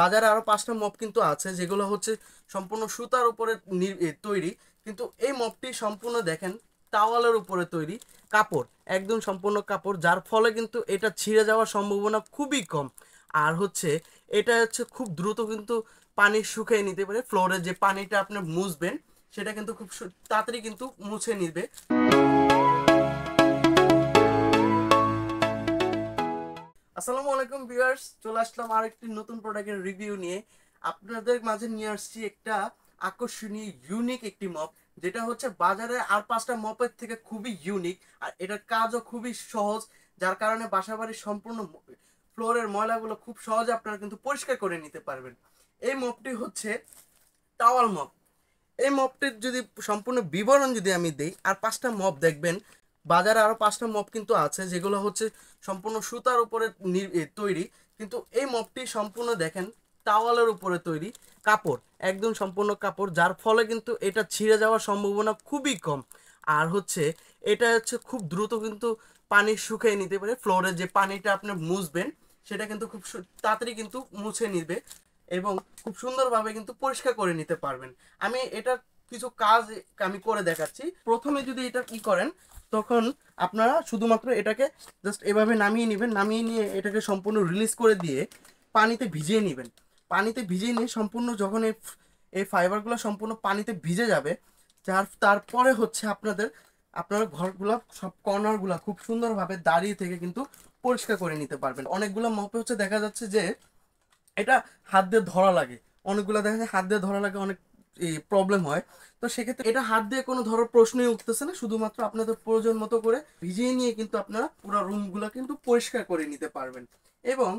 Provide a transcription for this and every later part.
বাজারে আরও পাঁচটা মপ কিন্তু আছে যেগুলো হচ্ছে সম্পূর্ণ সুতার উপরে তৈরি কিন্তু এই মপটি সম্পূর্ণ দেখেন টাওয়ালের উপরে তৈরি কাপড় একদম সম্পূর্ণ কাপড় যার ফলে কিন্তু এটা ছিঁড়ে যাওয়ার সম্ভাবনা খুবই কম আর হচ্ছে এটা হচ্ছে খুব দ্রুত কিন্তু পানি শুকিয়ে নিতে পারে ফ্লোরে যে পানিটা আপনি মুছবেন সেটা কিন্তু খুব তাড়াতাড়ি কিন্তু মুছে নিবে আসসালামু আলাইকুম ভিউয়ার্স চলে আসলাম আরেকটি নতুন প্রোডাক্টের রিভিউ নিয়ে আপনাদের মাঝে নিয়ে আসছি একটা আকর্ষণীয় ইউনিক একটি মপ যেটা হচ্ছে বাজারে আর পাঁচটা মপের থেকে খুবই ইউনিক আর এটার কাজও খুবই সহজ যার কারণে বাসা বাড়ির সম্পূর্ণ ফ্লোরের ময়লাগুলো খুব সহজে আপনারা কিন্তু পরিষ্কার করে নিতে পারবেন এই মপটি হচ্ছে টাওয়াল মপ এই মপটির যদি সম্পূর্ণ বিবরণ যদি আমি দিই আর পাঁচটা মপ দেখবেন বাজারে আরও পাঁচটা মপ কিন্তু আছে যেগুলো হচ্ছে সম্পূর্ণ সুতার উপরে তৈরি কিন্তু এই মপটি সম্পূর্ণ দেখেন টাওয়ালের উপরে তৈরি কাপড় একদম সম্পূর্ণ কাপড় যার ফলে কিন্তু এটা ছিঁড়ে যাওয়ার সম্ভাবনা খুবই কম আর হচ্ছে এটা হচ্ছে খুব দ্রুত কিন্তু পানি শুকিয়ে নিতে পারে ফ্লোরে যে পানিটা আপনি মুছবেন সেটা কিন্তু খুব তাড়াতাড়ি কিন্তু মুছে নিবে এবং খুব সুন্দরভাবে কিন্তু পরিষ্কার করে নিতে পারবেন আমি এটা কিছু কাজ আমি করে দেখাচ্ছি প্রথমে যদি এটা কি করেন তখন আপনারা শুধুমাত্র এটাকে জাস্ট এভাবে নামিয়ে নেবেন নামিয়ে নিয়ে এটাকে সম্পূর্ণ রিলিজ করে দিয়ে পানিতে ভিজিয়ে নেবেন পানিতে ভিজিয়ে নিয়ে সম্পূর্ণ যখন এই এই ফাইবারগুলো সম্পূর্ণ পানিতে ভিজে যাবে যার তারপরে হচ্ছে আপনাদের আপনার ঘরগুলো সব কর্নারগুলো খুব সুন্দরভাবে দাঁড়িয়ে থেকে কিন্তু পরিষ্কার করে নিতে পারবেন অনেকগুলো মপে হচ্ছে দেখা যাচ্ছে যে এটা হাত দিয়ে ধরা লাগে অনেকগুলো দেখা যায় হাত দিয়ে ধরা লাগে অনেক প্রবলেম হয় তো সেক্ষেত্রে এটা হাত দিয়ে কোনো ধরো প্রশ্নই উঠতেছে না শুধুমাত্র আপনাদের প্রয়োজন মতো করে ভিজিয়ে নিয়ে কিন্তু আপনারা পুরো রুমগুলো কিন্তু পরিষ্কার করে নিতে পারবেন এবং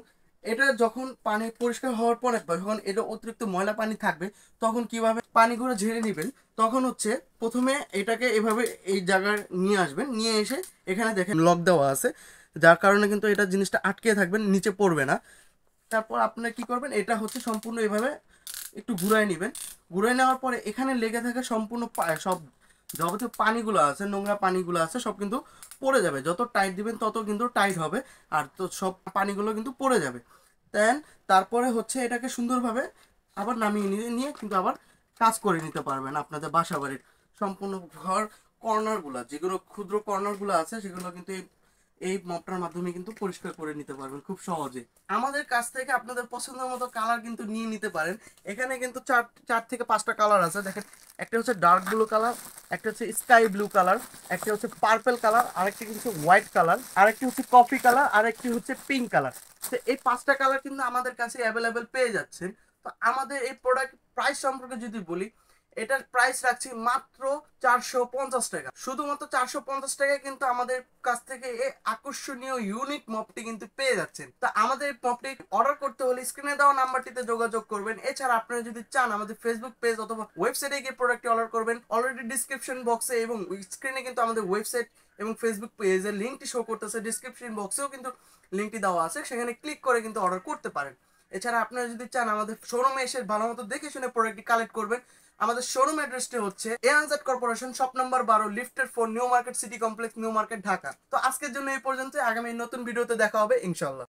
এটা যখন পানি পরিষ্কার হওয়ার পরে যখন এটা অতিরিক্ত ময়লা পানি থাকবে তখন কিভাবে পানিগুলো ঝেড়ে নেবেন তখন হচ্ছে প্রথমে এটাকে এভাবে এই জায়গায় নিয়ে আসবেন নিয়ে এসে এখানে দেখেন লক দেওয়া আছে যার কারণে কিন্তু এটা জিনিসটা আটকে থাকবেন নিচে পড়বে না তারপর আপনারা কি করবেন এটা হচ্ছে সম্পূর্ণ এভাবে একটু ঘুরাই নেবেন ঘুরাই নেওয়ার পরে এখানে লেগে থাকে সম্পূর্ণ সব যাবতীয় পানিগুলো আছে নোংরা পানিগুলো আছে সব কিন্তু পড়ে যাবে যত টাইট দিবেন তত কিন্তু টাইট হবে আর তো সব পানিগুলো কিন্তু পড়ে যাবে দেন তারপরে হচ্ছে এটাকে সুন্দরভাবে আবার নামিয়ে নিয়ে নিয়ে কিন্তু আবার কাজ করে নিতে পারবেন আপনাদের বাসা বাড়ির সম্পূর্ণ ঘর কর্নারগুলো যেগুলো ক্ষুদ্র কর্নারগুলো আছে সেগুলো কিন্তু এই এই মপটার মাধ্যমে কিন্তু পরিষ্কার করে নিতে পারবেন খুব সহজে আমাদের কাছ থেকে আপনাদের পছন্দ মতো কালার কিন্তু নিয়ে নিতে পারেন এখানে কিন্তু চার চার থেকে পাঁচটা কালার আছে দেখেন একটা হচ্ছে ডার্ক ব্লু কালার একটা হচ্ছে স্কাই ব্লু কালার একটা হচ্ছে পার্পেল কালার আরেকটি কিন্তু হোয়াইট কালার আরেকটি হচ্ছে কফি কালার আরেকটি হচ্ছে পিঙ্ক কালার তো এই পাঁচটা কালার কিন্তু আমাদের কাছে অ্যাভেলেবেল পেয়ে যাচ্ছেন তো আমাদের এই প্রোডাক্ট প্রাইস সম্পর্কে যদি বলি এটার প্রাইস রাখছি মাত্র চারশো পঞ্চাশ টাকা শুধুমাত্র চারশো পঞ্চাশ টাকায় কিন্তু আমাদের কাছ থেকে এই আকর্ষণীয় ইউনিক মপটি কিন্তু পেয়ে যাচ্ছেন তা আমাদের মপটি অর্ডার করতে হলে স্ক্রিনে দেওয়া নাম্বারটিতে যোগাযোগ করবেন এছাড়া আপনারা যদি চান আমাদের ফেসবুক পেজ অথবা ওয়েবসাইটে গিয়ে প্রোডাক্টটি অর্ডার করবেন অলরেডি ডিসক্রিপশন বক্সে এবং স্ক্রিনে কিন্তু আমাদের ওয়েবসাইট এবং ফেসবুক পেজের লিঙ্কটি শো করতেছে ডিসক্রিপশন বক্সেও কিন্তু লিঙ্কটি দেওয়া আছে সেখানে ক্লিক করে কিন্তু অর্ডার করতে পারেন এছাড়া আপনারা যদি চান আমাদের শোরুমে এসে ভালো মতো দেখে শুনে প্রোডাক্টটি কালেক্ট করবেন আমাদের শোরুম অ্যাড্রেসটি হচ্ছে এআনজেড কর্পোরেশন শপ নাম্বার বারো লিফটের four new market city complex new market Dhaka তো আজকের জন্য এই পর্যন্ত আগামী নতুন ভিডিওতে দেখা হবে ইনশাল্লাহ